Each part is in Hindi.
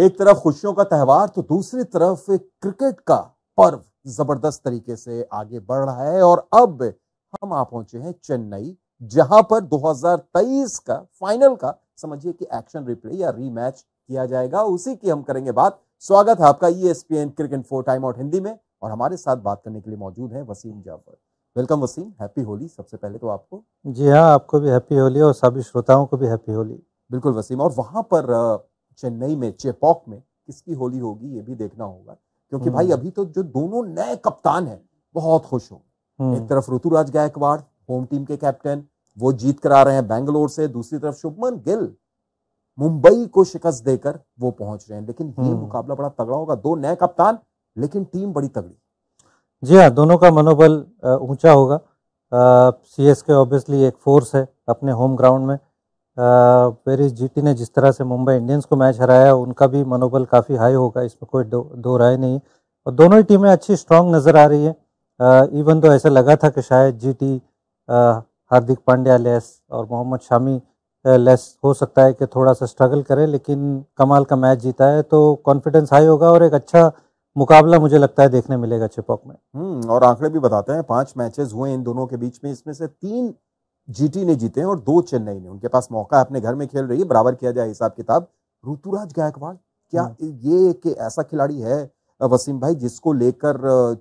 एक तरफ खुशियों का त्यौहार तो दूसरी तरफ क्रिकेट का पर्व जबरदस्त तरीके से आगे बढ़ रहा है और अब हम आ पहुंचे हैं चेन्नई जहां पर 2023 का फाइनल का समझिए कि एक्शन रिप्ले या रीमैच किया जाएगा उसी की हम करेंगे बात स्वागत है आपका E S P N cricinfo time out Hindi में और हमारे साथ बात करने के लिए मौजूद है वसीम जाफर वेलकम वसीम हैप्पी होली सबसे पहले तो आपको जी हाँ आपको भी हैप्पी होली और सभी श्रोताओं को भी हैप्पी होली बिल्कुल वसीम और वहां पर चेन्नई में चेपॉक में किसकी होली होगी ये भी देखना होगा क्योंकि हम्म। भाई अभी तो जो दोनों नए कप्तान हैं बहुत खुश हो हम्म। एक तरफ ऋतुराज गायकवाड़ होम टीम के कैप्टन वो जीत करा रहे हैं बैंगलोर से दूसरी तरफ शुभमन गिल मुंबई को शिकस्त देकर वो पहुंच रहे हैं लेकिन ये हम्म। मुकाबला बड़ा तगड़ा होगा दो नए कप्तान लेकिन टीम बड़ी तगड़ी जी हाँ दोनों का मनोबल ऊंचा होगा सी एस के ऑब्वियसली एक फोर्स है अपने होम ग्राउंड में पेरिस जीटी ने जिस तरह से मुंबई इंडियंस को मैच हराया उनका भी मनोबल काफ़ी हाई होगा इसमें कोई दो, दो राय नहीं और दोनों ही टीमें अच्छी स्ट्रांग नज़र आ रही है इवन तो ऐसा लगा था कि शायद जीटी हार्दिक पांड्या लेस और मोहम्मद शामी लेस हो सकता है कि थोड़ा सा स्ट्रगल करें लेकिन कमाल का मैच जीता है तो कॉन्फिडेंस हाई होगा और एक अच्छा मुकाबला मुझे लगता है देखने मिलेगा चिपॉक में हम्म, और आंकड़े भी बताते हैं पांच मैचेस हुए इन दोनों के बीच में इसमें से तीन जीटी ने जीते हैं और दो चेन्नई ने उनके पास मौका है अपने घर में खेल रही है बराबर किया जाए हिसाब किताब ऋतुराज गायकवाड़ क्या हाँ। ये एक ऐसा खिलाड़ी है वसीम भाई जिसको लेकर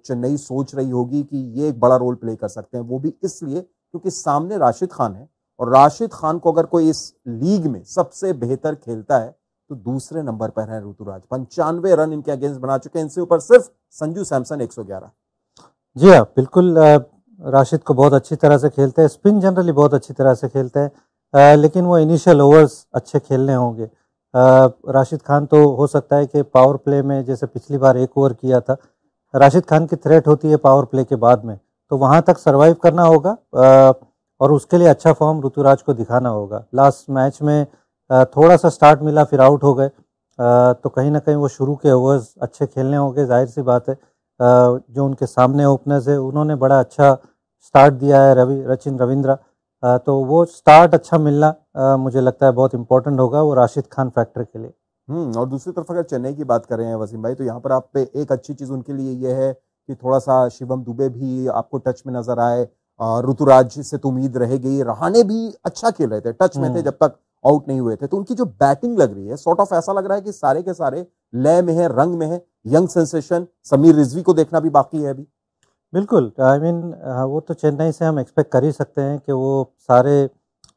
चेन्नई सोच रही होगी कि ये एक बड़ा रोल प्ले कर सकते हैं वो भी इसलिए क्योंकि सामने राशिद खान है और राशिद खान को अगर कोई इस लीग में सबसे बेहतर खेलता है तो दूसरे नंबर पर है ऋतुराज पंचानवे रन इनके अगेंस्ट बना चुके हैं इनसे ऊपर सिर्फ संजू सैमसन एक जी हाँ बिल्कुल राशिद को बहुत अच्छी तरह से खेलते हैं स्पिन जनरली बहुत अच्छी तरह से खेलते हैं लेकिन वो इनिशियल ओवर्स अच्छे खेलने होंगे राशिद खान तो हो सकता है कि पावर प्ले में जैसे पिछली बार एक ओवर किया था राशिद खान की थ्रेट होती है पावर प्ले के बाद में तो वहाँ तक सर्वाइव करना होगा और उसके लिए अच्छा फॉर्म ऋतुराज को दिखाना होगा लास्ट मैच में थोड़ा सा स्टार्ट मिला फिर आउट हो गए तो कहीं ना कहीं वो शुरू के ओवर्स अच्छे खेलने होंगे जाहिर सी बात है जो उनके सामने ओपनर्स है उन्होंने बड़ा अच्छा स्टार्ट दिया है रवि रचिन रविंद्र तो वो स्टार्ट अच्छा मिलना मुझे लगता है बहुत इंपॉर्टेंट होगा वो राशिद खान फैक्टर के लिए हम्म, और दूसरी तरफ अगर चेन्नई की बात कर रहे हैं वसीम भाई तो यहाँ पर आप पे एक अच्छी चीज़ उनके लिए ये है कि थोड़ा सा शिवम दुबे भी आपको टच में नजर आए ऋतुराज से तो उम्मीद रह गई रहाने भी अच्छा खेल रहे थे टच में थे हम्म। जब तक आउट नहीं हुए थे तो उनकी जो बैटिंग लग रही है सॉर्ट ऑफ ऐसा लग रहा है कि सारे के सारे लय में है रंग में है यंग सेंसेशन समीर रिजवी को देखना भी बाकी है अभी बिल्कुल आई I मीन mean, हाँ, वो तो चेन्नई से हम एक्सपेक्ट कर ही सकते हैं कि वो सारे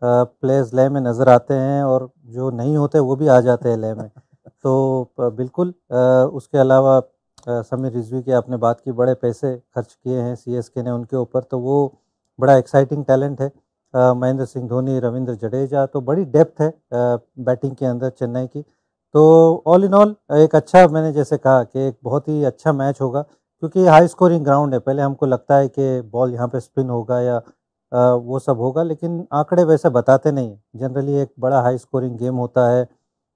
प्लेयर्स लय में नज़र आते हैं और जो नहीं होते वो भी आ जाते हैं लय में तो बिल्कुल उसके अलावा समीर रिजवी की आपने बात की बड़े पैसे खर्च किए हैं सीएसके ने उनके ऊपर तो वो बड़ा एक्साइटिंग टैलेंट है महेंद्र सिंह धोनी रविंद्र जडेजा तो बड़ी डेप्थ है बैटिंग के अंदर चेन्नई की तो ऑल इन ऑल एक अच्छा मैंने जैसे कहा कि एक बहुत ही अच्छा मैच होगा क्योंकि हाई स्कोरिंग ग्राउंड है पहले हमको लगता है कि बॉल यहाँ पे स्पिन होगा या वो सब होगा लेकिन आंकड़े वैसे बताते नहीं जनरली एक बड़ा हाई स्कोरिंग गेम होता है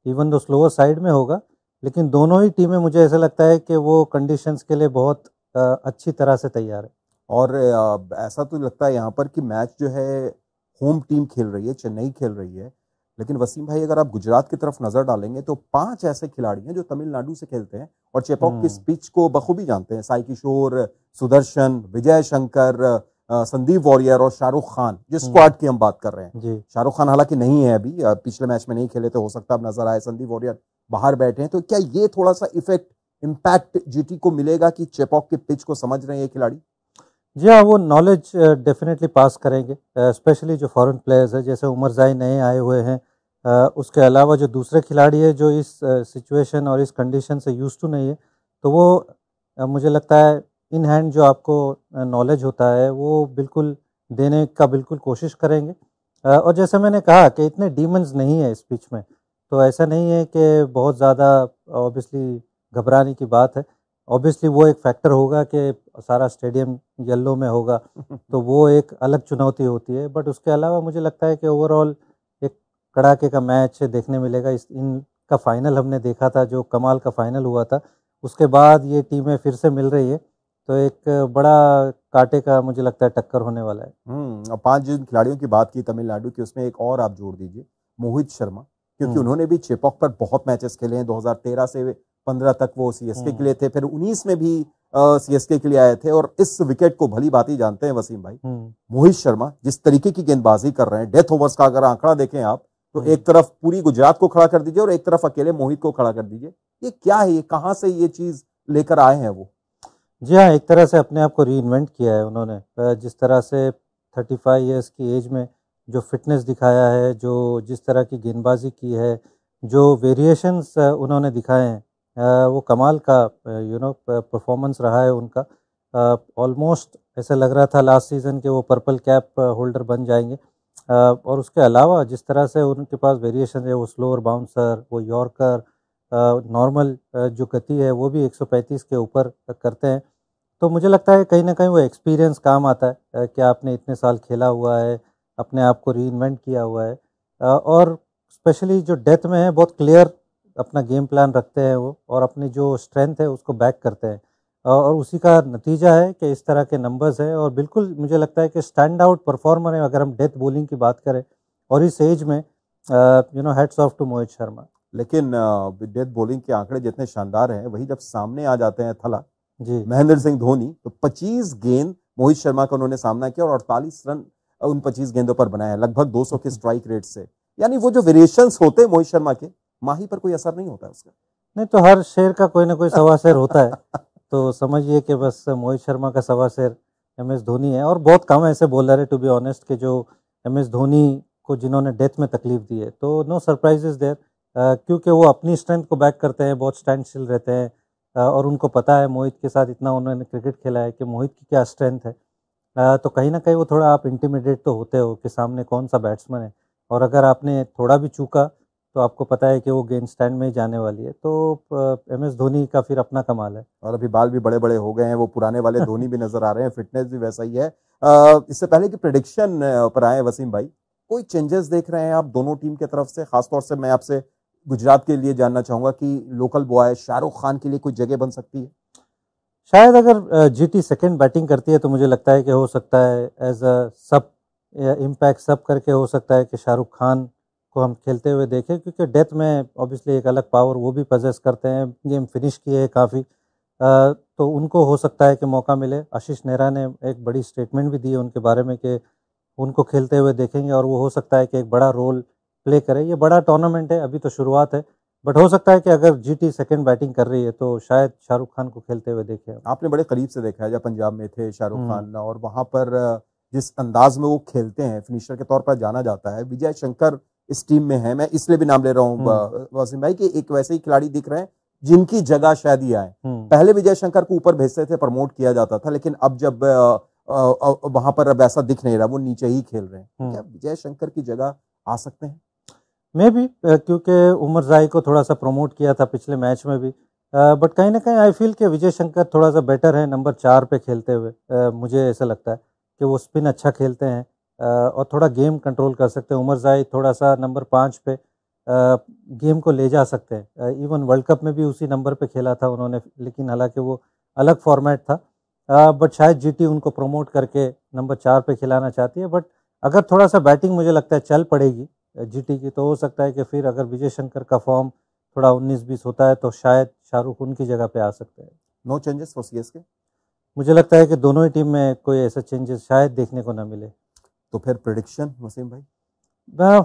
इवन दो स्लोअर साइड में होगा लेकिन दोनों ही टीमें मुझे ऐसा लगता है कि वो कंडीशंस के लिए बहुत अच्छी तरह से तैयार है और ऐसा तो लगता है यहाँ पर कि मैच जो है होम टीम खेल रही है चेन्नई खेल रही है लेकिन वसीम भाई अगर आप गुजरात की तरफ नजर डालेंगे तो पांच ऐसे खिलाड़ी हैं जो तमिलनाडु से खेलते हैं और चेपॉक की हम्म। पिच को बखूबी जानते हैं साई किशोर सुदर्शन विजय शंकर संदीप वॉरियर और शाहरुख खान जिस स्क्वाड हम्म। की हम बात कर रहे हैं शाहरुख खान हालांकि नहीं है अभी पिछले मैच में नहीं खेले तो हो सकता अब नजर आए संदीप वॉरियर बाहर बैठे हैं तो क्या ये थोड़ा सा इफेक्ट इम्पैक्ट जीटी को मिलेगा कि चेपॉक के पिच को समझ रहे हैं ये खिलाड़ी जी हाँ वो नॉलेज डेफिनेटली पास करेंगे स्पेशली uh, जो फॉरेन प्लेयर्स है जैसे उमर जाई नए आए हुए हैं uh, उसके अलावा जो दूसरे खिलाड़ी है जो इस सिचुएशन uh, और इस कंडीशन से यूज टू नहीं है तो वो मुझे लगता है इन हैंड जो आपको नॉलेज होता है वो बिल्कुल देने का बिल्कुल कोशिश करेंगे और जैसे मैंने कहा कि इतने डीमंस नहीं है इस पिच में तो ऐसा नहीं है कि बहुत ज़्यादा ऑब्वियसली घबराने की बात है ऑब्वियसली वो एक फैक्टर होगा कि सारा स्टेडियम येलो में होगा तो वो एक अलग चुनौती होती है बट उसके अलावा मुझे लगता है कि ओवरऑल एक कड़ाके का मैच देखने मिलेगा इस इन का फाइनल हमने देखा था जो कमाल का फाइनल हुआ था उसके बाद ये टीमें फिर से मिल रही है तो एक बड़ा कांटे का मुझे लगता है टक्कर होने वाला है और हम्म, पांच जिन खिलाड़ियों की बात की तमिलनाडु की उसमें एक और आप जोड़ दीजिए मोहित शर्मा क्योंकि हम्म। उन्होंने भी चेपॉक पर बहुत मैचेस खेले हैं 2013 से पंद्रह तक वो सी एस के हम्म। लिए थे फिर उन्नीस में भी सी एस के लिए आए थे और इस विकेट को भली बात ही जानते हैं वसीम भाई हम्म। मोहित शर्मा जिस तरीके की गेंदबाजी कर रहे हैं डेथ ओवर्स का अगर आंकड़ा देखें आप तो हम्म। एक तरफ पूरी गुजरात को खड़ा कर दीजिए और एक तरफ अकेले मोहित को खड़ा कर दीजिए ये क्या है ये कहाँ से ये चीज लेकर आए हैं वो जी हाँ एक तरह से अपने आप को री किया है उन्होंने जिस तरह से थर्टी फाइव ईयर्स की एज में जो फिटनेस दिखाया है जो जिस तरह की गेंदबाजी की है जो वेरिएशंस उन्होंने दिखाए हैं वो कमाल का यू नो परफॉर्मेंस रहा है उनका ऑलमोस्ट ऐसा लग रहा था लास्ट सीज़न के वो पर्पल कैप होल्डर बन जाएंगे और उसके अलावा जिस तरह से उनके पास वेरिएशन है वो स्लोअर बाउंसर वो यॉर्कर नॉर्मल जो गति है वो भी 135 के ऊपर करते हैं तो मुझे लगता है कहीं ना कहीं वो एक्सपीरियंस काम आता है कि आपने इतने साल खेला हुआ है अपने आप को री किया हुआ है और स्पेशली जो डेथ में है बहुत क्लियर अपना गेम प्लान रखते हैं वो और अपनी जो स्ट्रेंथ है उसको बैक करते हैं और उसी का नतीजा है कि इस तरह के नंबर्स हैं और बिल्कुल मुझे लगता है कि स्टैंड आउट परफॉर्मर है अगर हम डेथ बॉलिंग की बात करें और इस एज में you know hats off to Mohit Sharma लेकिन डेथ बॉलिंग के आंकड़े जितने शानदार हैं वही जब सामने आ जाते हैं थला जी महेंद्र सिंह धोनी तो 25 गेंद मोहित शर्मा का उन्होंने सामना किया और 48 रन उन 25 गेंदों पर बनाया लगभग 200 के स्ट्राइक रेट से यानी वो जो वेरिएशंस होते हैं मोहित शर्मा के माही पर कोई असर नहीं होता उसका नहीं तो हर शेर का कोई ना कोई सवा शेर होता है तो समझिए कि बस मोहित शर्मा का सवा शेर एम एस धोनी है और बहुत कम ऐसे बॉलर है टू बी ऑनेस्ट के जो एम एस धोनी को जिन्होंने डेथ में तकलीफ दी है तो नो सरप्राइजेज देर क्योंकि वो अपनी स्ट्रेंथ को बैक करते हैं बहुत स्टैंडशील रहते हैं और उनको पता है मोहित के साथ इतना उन्होंने क्रिकेट खेला है कि मोहित की क्या स्ट्रेंथ है तो कहीं ना कहीं वो थोड़ा आप इंटीमिडेट तो होते हो कि सामने कौन सा बैट्समैन है और अगर आपने थोड़ा भी चूका तो आपको पता है कि वो गेंद स्टैंड में जाने वाली है तो एम एस धोनी का फिर अपना कमाल है और अभी बाल भी बड़े बड़े हो गए हैं वो पुराने वाले धोनी भी नजर आ रहे हैं फिटनेस भी वैसा ही है इससे पहले कि प्रडिक्शन पर आए वसीम भाई कोई चेंजेस देख रहे हैं आप दोनों टीम की तरफ से खासतौर से मैं आपसे गुजरात के लिए जानना चाहूंगा कि लोकल बॉय शाहरुख खान के लिए कोई जगह बन सकती है शायद अगर जीटी सेकंड बैटिंग करती है तो मुझे लगता है कि हो सकता है एज अ सब इम्पैक्ट सब करके हो सकता है कि शाहरुख खान को हम खेलते हुए देखें क्योंकि डेथ में ऑब्वियसली एक अलग पावर वो भी पजेस करते हैं गेम फिनिश किए है काफ़ी तो उनको हो सकता है कि मौका मिले आशीष नेहरा ने एक बड़ी स्टेटमेंट भी दी है उनके बारे में कि उनको खेलते हुए देखेंगे और वो हो सकता है कि एक बड़ा रोल प्ले करें ये बड़ा टूर्नामेंट है अभी तो शुरुआत है बट हो सकता है कि अगर टी सेकेंड बैटिंग कर रही है तो शायद शाहरुख खान को खेलते हुए देखे आपने बड़े करीब से देखा है जब पंजाब में थे शाहरुख हम्म। खान और वहाँ पर जिस अंदाज में वो खेलते हैं फिनिशर के तौर पर जाना जाता है विजय शंकर इस टीम में है मैं इसलिए भी नाम ले रहा हूँ हम्म। वासिम भाई कि एक वैसे ही खिलाड़ी दिख रहे हैं जिनकी जगह शायद ही आए हम्म। पहले विजय शंकर को ऊपर भेजते थे प्रमोट किया जाता था लेकिन अब जब वहां पर अब ऐसा दिख नहीं रहा वो नीचे ही खेल रहे हैं हम्म। क्या विजय शंकर की जगह आ सकते हैं मैं भी क्योंकि उमर राय को थोड़ा सा प्रमोट किया था पिछले मैच में भी बट कहीं ना कहीं आई फील कि विजय शंकर थोड़ा सा बेटर है नंबर चार पे खेलते हुए मुझे ऐसा लगता है कि वो स्पिन अच्छा खेलते हैं और थोड़ा गेम कंट्रोल कर सकते हैं उमर जाए थोड़ा सा नंबर पाँच पे गेम को ले जा सकते हैं इवन वर्ल्ड कप में भी उसी नंबर पे खेला था उन्होंने लेकिन हालांकि वो अलग फॉर्मेट था बट शायद जीटी उनको प्रमोट करके नंबर चार पे खिलाना चाहती है बट अगर थोड़ा सा बैटिंग मुझे लगता है चल पड़ेगी जीटी की तो हो सकता है कि फिर अगर विजय शंकर का फॉर्म थोड़ा उन्नीस बीस होता है तो शायद शाहरुख उनकी जगह पे आ सकते हैं नो चेंजेस फॉर सीएसके मुझे लगता है कि दोनों ही टीम में कोई ऐसा चेंजेस शायद देखने को ना मिले तो फिर प्रडिक्शन वसीम भाई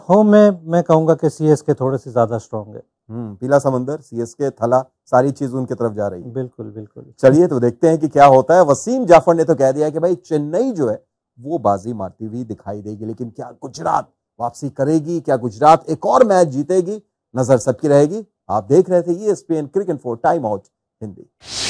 होम में मैं कहूँगा कि सी के थोड़े से ज़्यादा स्ट्रॉन्ग है हम्म, पीला समंदर सी एस के थला सारी चीज उनकी तरफ जा रही है बिल्कुल बिल्कुल चलिए तो देखते हैं कि क्या होता है वसीम जाफर ने तो कह दिया कि भाई चेन्नई जो है वो बाजी मारती हुई दिखाई देगी लेकिन क्या गुजरात वापसी करेगी क्या गुजरात एक और मैच जीतेगी नजर सबकी रहेगी आप देख रहे थे ये ESPN cricinfo time out Hindi